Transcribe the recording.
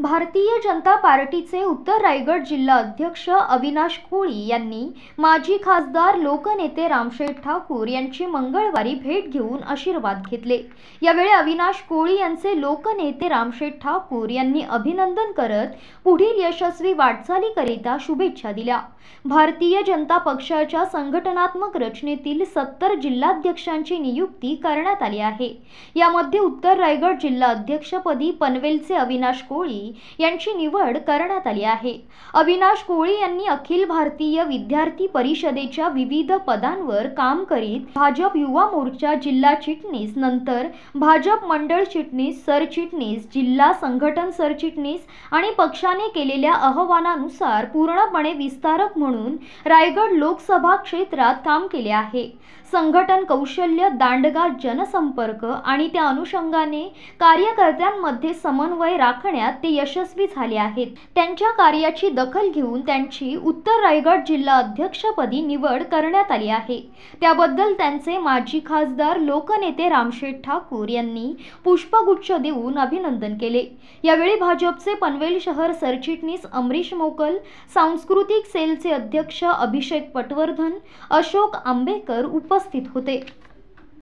भारतीय जनता पार्टीचे उत्तर रायगड जिल्हा अध्यक्ष अविनाश कोळी यांनी माजी खासदार लोकनेते रामशेठ ठाकूर यांची मंगळवारी भेट घेऊन आशीर्वाद घेतले यावेळी अविनाश कोळी यांचे लोकनेते रामशेठ ठाकूर यांनी अभिनंदन करत पुढील यशस्वी वाटचालीकरिता शुभेच्छा दिल्या भारतीय जनता पक्षाच्या संघटनात्मक रचनेतील सत्तर जिल्हाध्यक्षांची नियुक्ती करण्यात आली आहे यामध्ये उत्तर रायगड जिल्हा अध्यक्षपदी पनवेलचे अविनाश कोळी कोळी यांची निवड करण्यात आली आहे अविनाश कोळी यांनी अखिल भारतीय विद्यार्थी परिषदेच्या विविध पदांवर काम करीत भाजप युवा मोर्चा जिल्हा चिटणीस नंतर भाजप मंडळ चिटणीस सरचिटणीस जिल्हा संघटन सरचिटणीस आणि पक्षाने केलेल्या अहवानानुसार पूर्णपणे विस्तारक म्हणून रायगड लोकसभा क्षेत्रात काम केले आहे संघटन कौशल्य दांडगा जनसंपर्क आणि त्या अनुषंगाने कार्यकर्त्यांमध्ये समन्वय राखण्यात ते यशस्वी झाले आहेत त्यांच्या कार्याची दखल घेऊन त्यांची उत्तर रायगड जिल्हा अध्यक्षपदी निवड करण्यात आली आहे त्याबद्दल त्यांचे माजी खासदार लोकनेते रामशेठ ठाकूर यांनी पुष्पगुच्छ देऊन अभिनंदन केले यावेळी भाजपचे पनवेल शहर सरचिटणीस अमरीश मोकल सांस्कृतिक सेलचे अध्यक्ष अभिषेक पटवर्धन अशोक आंबेकर उपस्थित होते